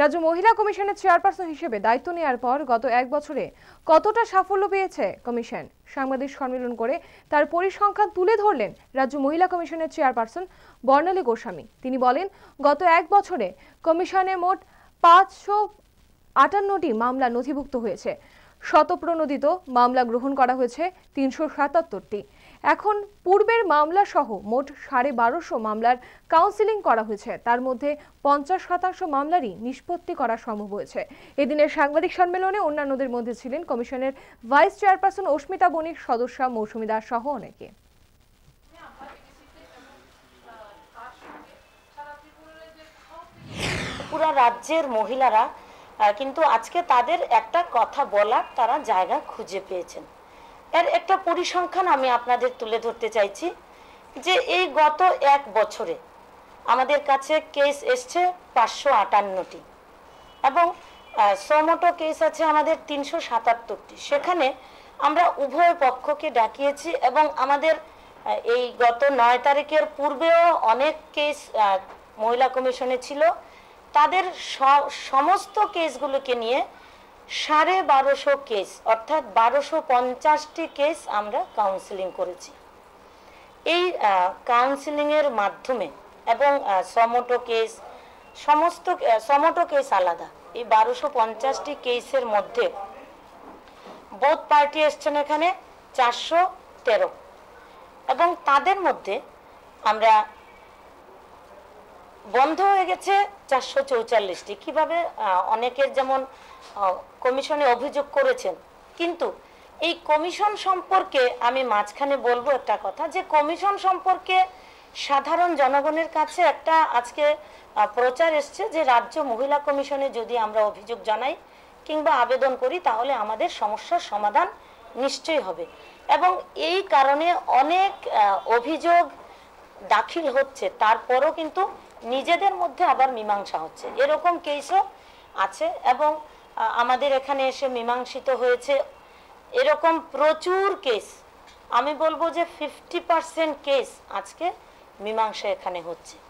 রাজ্য মহিলা কমিশনের চেয়ারপারসন হিসেবে দায়িত্ব নেওয়ার পর গত এক বছরে কতটা সাফল্য পেয়েছে কমিশন সাংবাদিক সম্মেলন করে তার পরিসংখ্যান তুলে ধরলেন রাজ্য মহিলা কমিশনের চেয়ারপারসন বর্ণালী গোস্বামী তিনি বলেন গত এক বছরে কমিশনে মোট পাঁচশো আটান্নটি মামলা নথিভুক্ত হয়েছে শতপ্রণোদিত মামলা গ্রহণ করা হয়েছে তিনশো সাতাত্তরটি এখন পূর্বের মামলা সহ মোট সাড়ে বারোশো মামলার কাউন্সিলিং করা হয়েছে তার মধ্যে পঞ্চাশ শতাংশ মামলারই নিষ্পত্তি করা সম্ভব হয়েছে এদিনের সাংবাদিক সম্মেলনে অন্যান্যদের মধ্যে ছিলেন কমিশনের ভাইস চেয়ারপারসন অস্মিতা বণিক সদস্যা মৌসুমী দাস সহ অনেকে পুরা রাজ্যের মহিলারা কিন্তু আজকে তাদের একটা কথা বলার তারা জায়গা খুঁজে পেয়েছেন এর একটা পরিসংখ্যান আমি আপনাদের তুলে ধরতে চাইছি যে এই গত এক বছরে আমাদের কাছে কেস এসছে পাঁচশো আটান্নটি এবং শ্রমটো কেস আছে আমাদের তিনশো সাতাত্তরটি সেখানে আমরা উভয় পক্ষকে ডাকিয়েছি এবং আমাদের এই গত নয় তারিখের পূর্বেও অনেক কেস মহিলা কমিশনে ছিল তাদের সমস্ত কেসগুলোকে নিয়ে সাড়ে বারোশো কেস অর্থাৎ বারোশো পঞ্চাশটি কেস আমরা কাউন্সিলিং করেছি এই কাউন্সিলিংয়ের মাধ্যমে এবং সমটো কেস সমস্ত সমটো কেস আলাদা এই বারোশো পঞ্চাশটি কেসের মধ্যে বোধ পার্টি এসছেন এখানে চারশো তেরো এবং তাদের মধ্যে আমরা বন্ধ হয়ে গেছে চারশো চৌচল্লিশটি কীভাবে অনেকের যেমন কমিশনে অভিযোগ করেছেন কিন্তু এই কমিশন সম্পর্কে আমি মাঝখানে বলবো একটা কথা যে কমিশন সম্পর্কে সাধারণ জনগণের কাছে একটা আজকে প্রচার এসছে যে রাজ্য মহিলা কমিশনে যদি আমরা অভিযোগ জানাই কিংবা আবেদন করি তাহলে আমাদের সমস্যার সমাধান নিশ্চয়ই হবে এবং এই কারণে অনেক অভিযোগ দাখিল হচ্ছে তারপরও কিন্তু নিজেদের মধ্যে আবার মীমাংসা হচ্ছে এরকম কেসও আছে এবং আমাদের এখানে এসে মীমাংসিত হয়েছে এরকম প্রচুর কেস আমি বলবো যে ফিফটি পার্সেন্ট কেস আজকে মীমাংসা এখানে হচ্ছে